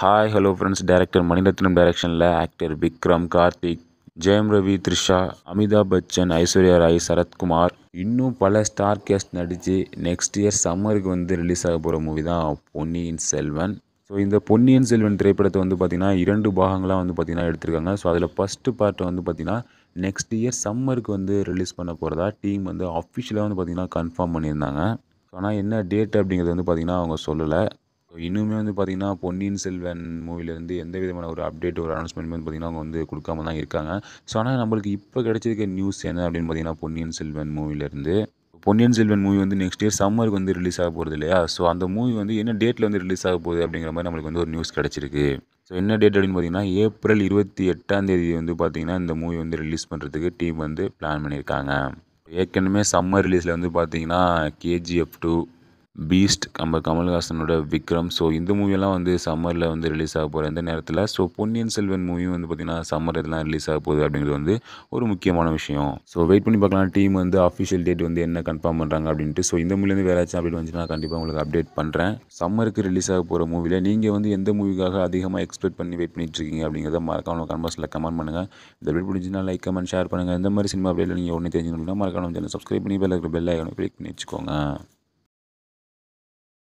hi hello friends director Mani Ratnam டைரக்ஷனில் actor Vikram Karthik Jayam Ravi Trisha Amitabh Bachchan Aishwarya Rai Sarathkumar இன்னும் பல ஸ்டார் கேஸ்ட் நடித்து நெக்ஸ்ட் இயர் சம்மருக்கு வந்து ரிலீஸ் ஆக போகிற மூவி தான் பொன்னியின் செல்வன் ஸோ இந்த பொன்னியின் செல்வன் திரைப்படத்தை வந்து பார்த்திங்கன்னா இரண்டு பாகங்களாக வந்து பார்த்திங்கன்னா எடுத்திருக்காங்க ஸோ அதில் ஃபஸ்ட்டு பார்ட்டை வந்து பார்த்திங்கன்னா நெக்ஸ்ட் இயர் சம்மருக்கு வந்து ரிலீஸ் பண்ண போகிறதா டீம் வந்து அஃபிஷியலாக வந்து பார்த்திங்கன்னா கன்ஃபார்ம் பண்ணியிருந்தாங்க ஸோ ஆனால் என்ன டேட் அப்படிங்கிறது வந்து பார்த்திங்கன்னா அவங்க சொல்லலை இன்னுமே வந்து பார்த்திங்கன்னா பொன்னியின் செல்வன் மூவிலேருந்து எந்த விதமான ஒரு அப்டேட் ஒரு அனௌன்ஸ்மெண்ட் வந்து பார்த்திங்கன்னா அவங்க வந்து கொடுக்காம தான் இருக்காங்க ஸோ ஆனால் நம்மளுக்கு இப்போ கிடச்சிருக்க நியூஸ் என்ன அப்படின்னு பார்த்திங்கன்னா பொன்னியின் செல்வன் மூவிலேருந்து பொன்னியின் செல்வன் மூவி வந்து நெக்ஸ்ட் இயர் சம்மருக்கு வந்து ரிலீஸ் ஆக போகிறது இல்லையா ஸோ அந்த மூவி வந்து என்ன டேட்டில் வந்து ரிலீஸ் ஆக போகுது அப்படிங்கிற மாதிரி நம்மளுக்கு வந்து ஒரு நியூஸ் கிடச்சிருக்கு ஸோ என்ன டேட் அப்படின்னு பார்த்தீங்கன்னா ஏப்ரல் இருபத்தி எட்டாம் தேதி வந்து பார்த்திங்கன்னா இந்த மூவி வந்து ரிலீஸ் பண்ணுறதுக்கு டீம் வந்து பிளான் பண்ணியிருக்காங்க ஏற்கனவே சம்மர் ரிலீஸில் வந்து பார்த்திங்கன்னா கேஜிஎஃப் டூ பீஸ்ட் நம்ம கமல்ஹாசனோட விக்ரம் ஸோ இந்த மூவியெல்லாம் வந்து சம்மரில் வந்து ரிலீஸ் ஆக போகிற எந்த நேரத்தில் ஸோ பொன்னியின் செல்வன் மூவியும் வந்து பார்த்திங்கன்னா சம்மர் இதெல்லாம் ரிலீஸ் ஆக போகுது அப்படிங்கிறது வந்து ஒரு முக்கியமான விஷயம் ஸோ வெயிட் பண்ணி பார்க்கலாம் டீம் வந்து அஃபிஷியல் டேட் வந்து என்ன கன்ஃபார்ம் பண்ணுறாங்க அப்படின்ட்டு ஸோ இந்த மூவிலேருந்து வேறு ஆச்சு அப்டேட் வந்துச்சுன்னா கண்டிப்பாக உங்களுக்கு அப்டேட் பண்ணுறேன் சம்மருக்கு ரிலீஸ் ஆக போகிற மூவியில் நீங்கள் வந்து எந்த மூவிக்காக அதிகமாக எக்ஸ்பெக்ட் பண்ணி வெயிட் பண்ணிட்டுருக்கீங்க இருக்கீங்க அப்படிங்கிறத மறக்காம கமெண்ட் பாக்ஸில் கமெண்ட் பண்ணுங்கள் இந்த வெயிட் பிடிச்சினா லைக் கமெண்ட் ஷேர் பண்ணுங்கள் இந்த மாதிரி சினிமா அப்டேட்டில் நீங்கள் ஒன்று தெரிஞ்சுக்கணும்னா மறக்காம சப்ஸ்கிரைப் பண்ணி பெல் இருக்கிற பெல் ஐக்கனை கிளிக் பண்ணி வச்சுக்கோங்க